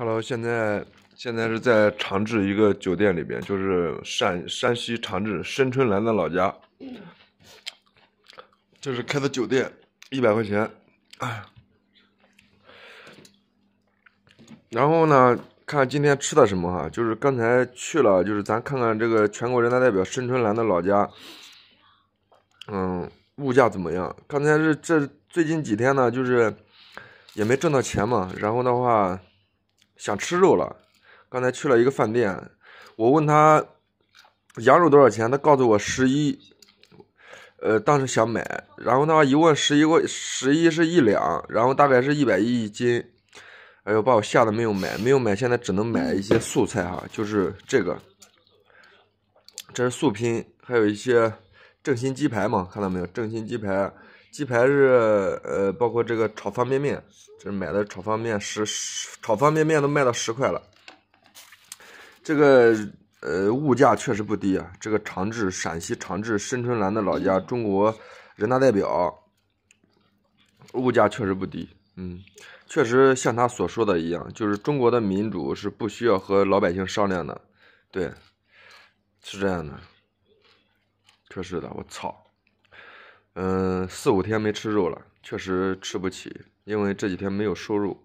Hello，现在现在是在长治一个酒店里边，就是山山西长治申春兰的老家，就是开的酒店，一百块钱。然后呢，看今天吃的什么哈，就是刚才去了，就是咱看看这个全国人大代表申春兰的老家，嗯，物价怎么样？刚才是这最近几天呢，就是也没挣到钱嘛，然后的话。想吃肉了，刚才去了一个饭店，我问他羊肉多少钱，他告诉我十一，呃，当时想买，然后他一问十一块，十一是一两，然后大概是一百一一斤，哎呦，把我吓得没有买，没有买，现在只能买一些素菜哈，就是这个，这是素拼，还有一些正新鸡排嘛，看到没有，正新鸡排。鸡排是，呃，包括这个炒方便面，这买的炒方便面十十炒方便面都卖到十块了，这个呃物价确实不低啊。这个长治陕西长治申春兰的老家，中国人大代表，物价确实不低，嗯，确实像他所说的一样，就是中国的民主是不需要和老百姓商量的，对，是这样的，确实的，我操。嗯，四五天没吃肉了，确实吃不起，因为这几天没有收入。